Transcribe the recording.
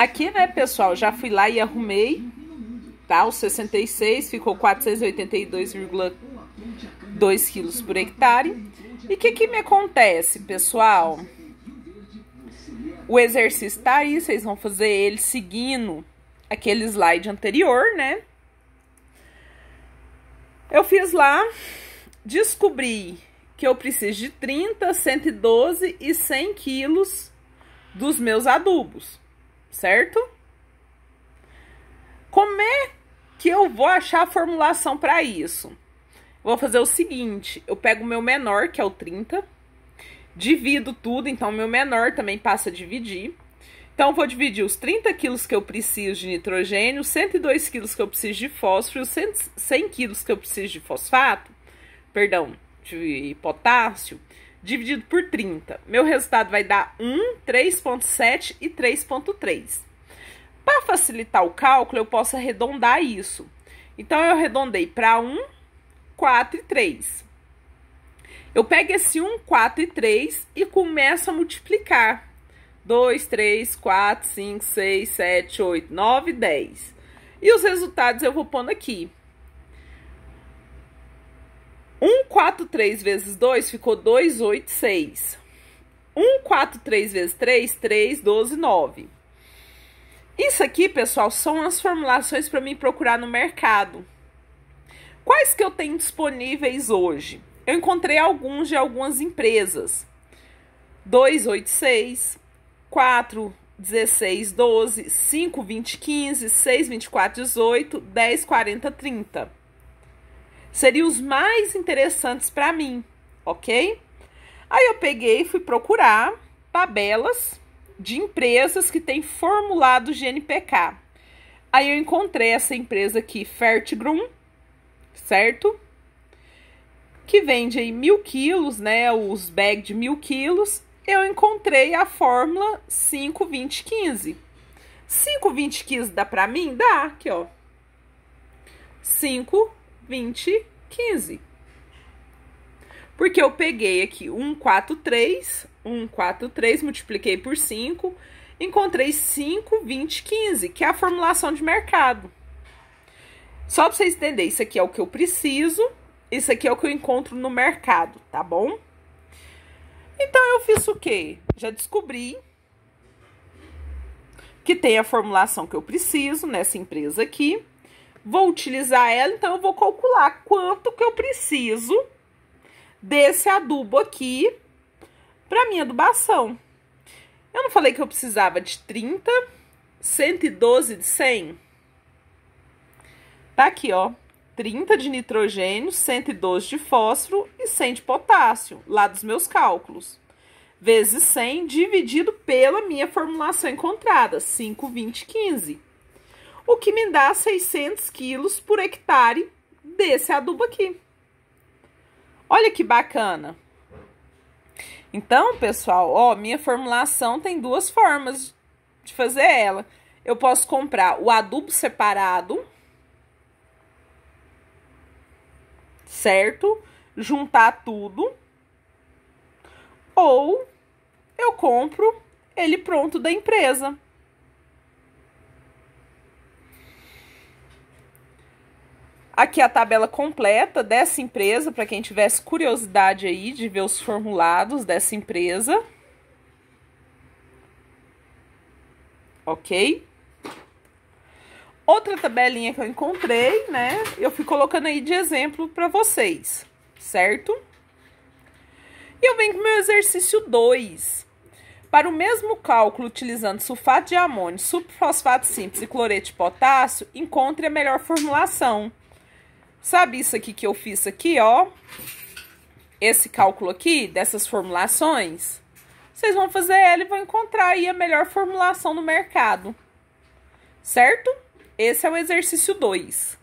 Aqui, né, pessoal, já fui lá e arrumei, tá? O 66 ficou 482,2 quilos por hectare. E o que, que me acontece, pessoal? O exercício tá aí, vocês vão fazer ele seguindo aquele slide anterior, né? Eu fiz lá, descobri que eu preciso de 30, 112 e 100 quilos dos meus adubos certo? Como é que eu vou achar a formulação para isso? Vou fazer o seguinte, eu pego o meu menor, que é o 30, divido tudo, então meu menor também passa a dividir. Então, vou dividir os 30 quilos que eu preciso de nitrogênio, 102 quilos que eu preciso de fósforo, 100, 100 quilos que eu preciso de fosfato, perdão, de potássio, dividido por 30. Meu resultado vai dar 1, 3,7 e 3,3. Para facilitar o cálculo, eu posso arredondar isso. Então, eu arredondei para 1, 4 e 3. Eu pego esse 1, 4 e 3 e começo a multiplicar. 2, 3, 4, 5, 6, 7, 8, 9, 10. E os resultados eu vou pondo aqui. 143 vezes 2 ficou 286. 143 vezes 3, 3, 12, 9. Isso aqui, pessoal, são as formulações para mim procurar no mercado. Quais que eu tenho disponíveis hoje? Eu encontrei alguns de algumas empresas. 286, 4, 16, 12, 5, 20, 15, 6, 24, 18, 10, 40, 30 seriam os mais interessantes para mim, ok? Aí eu peguei e fui procurar tabelas de empresas que têm formulado GNPK. Aí eu encontrei essa empresa aqui, Fertigrum, certo? Que vende aí mil quilos, né? Os bags de mil quilos. Eu encontrei a fórmula 52015. 52015 dá para mim? Dá, aqui ó. 5 20, 15. Porque eu peguei aqui 1, 4, 3, 1, 4, 3, multipliquei por 5, encontrei 5, 20, 15, que é a formulação de mercado. Só para vocês entenderem, isso aqui é o que eu preciso, isso aqui é o que eu encontro no mercado, tá bom? Então, eu fiz o quê? Já descobri que tem a formulação que eu preciso nessa empresa aqui vou utilizar ela, então eu vou calcular quanto que eu preciso desse adubo aqui para minha adubação. Eu não falei que eu precisava de 30, 112 de 100? Tá aqui, ó. 30 de nitrogênio, 112 de fósforo e 100 de potássio, lá dos meus cálculos. Vezes 100, dividido pela minha formulação encontrada, 5,20,15 o que me dá 600 quilos por hectare desse adubo aqui. Olha que bacana! Então, pessoal, ó, minha formulação tem duas formas de fazer ela. Eu posso comprar o adubo separado, certo? Juntar tudo. Ou eu compro ele pronto da empresa. Aqui é a tabela completa dessa empresa, para quem tivesse curiosidade aí de ver os formulados dessa empresa. Ok? Outra tabelinha que eu encontrei, né? Eu fui colocando aí de exemplo para vocês, certo? E eu venho com o meu exercício 2. Para o mesmo cálculo utilizando sulfato de amônio, subfosfato simples e cloreto de potássio, encontre a melhor formulação. Sabe isso aqui que eu fiz aqui, ó? Esse cálculo aqui, dessas formulações? Vocês vão fazer ela e vão encontrar aí a melhor formulação no mercado. Certo? Esse é o exercício 2.